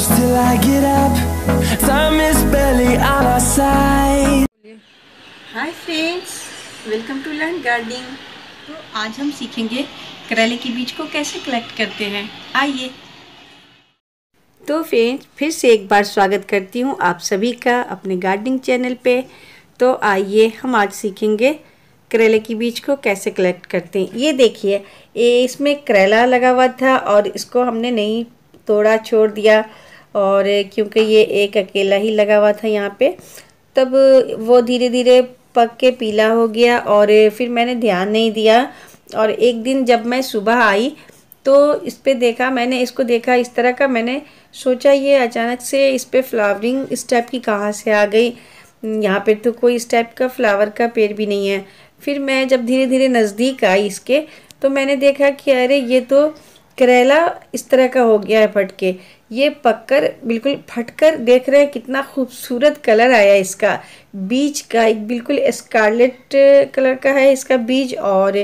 close till I get up Time is barely on our side Hi friends, welcome to Learn Gardening तो आज हम सीखेंगे करेले के बीज को कैसे कलेक्ट करते हैं आइए तो फ्रेंड्स फिर से एक बार स्वागत करती हूँ आप सभी का अपने गार्डनिंग चैनल पे तो आइए हम आज सीखेंगे करेले के बीज को कैसे कलेक्ट करते हैं ये देखिए इसमें करेला लगा हुआ था और इसको हमने नहीं तोड़ा छोड़ दिया और क्योंकि ये एक अकेला ही लगा हुआ था यहाँ पे तब वो धीरे धीरे पक के पीला हो गया और फिर मैंने ध्यान नहीं दिया और एक दिन जब मैं सुबह आई तो इस पर देखा मैंने इसको देखा इस तरह का मैंने सोचा ये अचानक से इस पर फ्लावरिंग इस टाइप की कहाँ से आ गई यहाँ पे तो कोई इस टाइप का फ्लावर का पेड़ भी नहीं है फिर मैं जब धीरे धीरे नज़दीक आई इसके तो मैंने देखा कि अरे ये तो करेला इस तरह का हो गया है फट के ये पककर बिल्कुल फटकर देख रहे हैं कितना खूबसूरत कलर आया इसका बीज का एक बिल्कुल स्कारलेट कलर का है इसका बीज और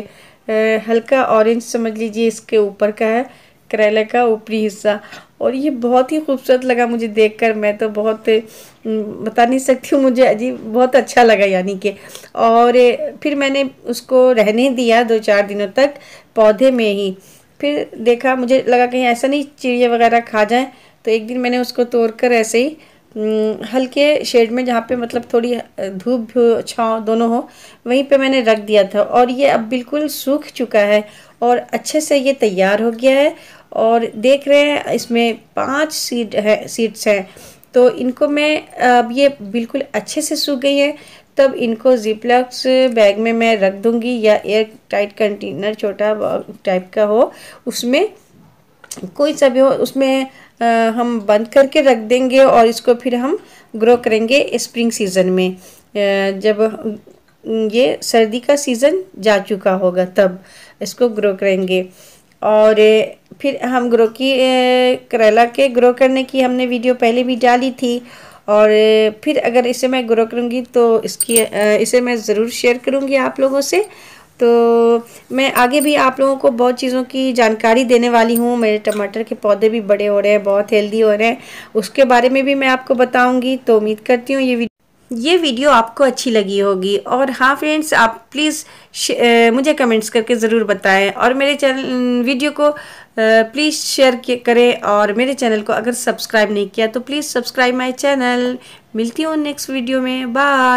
हल्का ऑरेंज समझ लीजिए इसके ऊपर का है करेले का ऊपरी हिस्सा और ये बहुत ही खूबसूरत लगा मुझे देखकर मैं तो बहुत बता नहीं सकती हूँ मुझे अजीब बहुत अच्छा लगा यानी कि और फिर मैंने उसको रहने दिया दो चार दिनों तक पौधे में ही फिर देखा मुझे लगा कहीं ऐसा नहीं चिड़िया वगैरह खा जाए तो एक दिन मैंने उसको तोड़कर ऐसे ही हम्म, हल्के शेड में जहाँ पे मतलब थोड़ी धूप छाँव दोनों हो वहीं पे मैंने रख दिया था और ये अब बिल्कुल सूख चुका है और अच्छे से ये तैयार हो गया है और देख रहे हैं इसमें पांच सीड है सीड्स हैं तो इनको मैं अब ये बिल्कुल अच्छे से सूख गई है तब इनको जिपलक्स बैग में मैं रख दूँगी या एयर टाइट कंटेनर छोटा टाइप का हो उसमें कोई सा भी हो उसमें आ, हम बंद करके रख देंगे और इसको फिर हम ग्रो करेंगे स्प्रिंग सीज़न में आ, जब ये सर्दी का सीज़न जा चुका होगा तब इसको ग्रो करेंगे और फिर हम ग्रो की करेला के ग्रो करने की हमने वीडियो पहले भी डाली थी और फिर अगर इसे मैं ग्रो करूँगी तो इसकी इसे मैं ज़रूर शेयर करूँगी आप लोगों से तो मैं आगे भी आप लोगों को बहुत चीज़ों की जानकारी देने वाली हूँ मेरे टमाटर के पौधे भी बड़े हो रहे हैं बहुत हेल्दी हो रहे हैं उसके बारे में भी मैं आपको बताऊँगी तो उम्मीद करती हूँ ये ये वीडियो आपको अच्छी लगी होगी और हाँ फ्रेंड्स आप प्लीज़ मुझे कमेंट्स करके ज़रूर बताएं और मेरे चैनल वीडियो को प्लीज़ शेयर करें और मेरे चैनल को अगर सब्सक्राइब नहीं किया तो प्लीज़ सब्सक्राइब माय चैनल मिलती हूँ नेक्स्ट वीडियो में बाय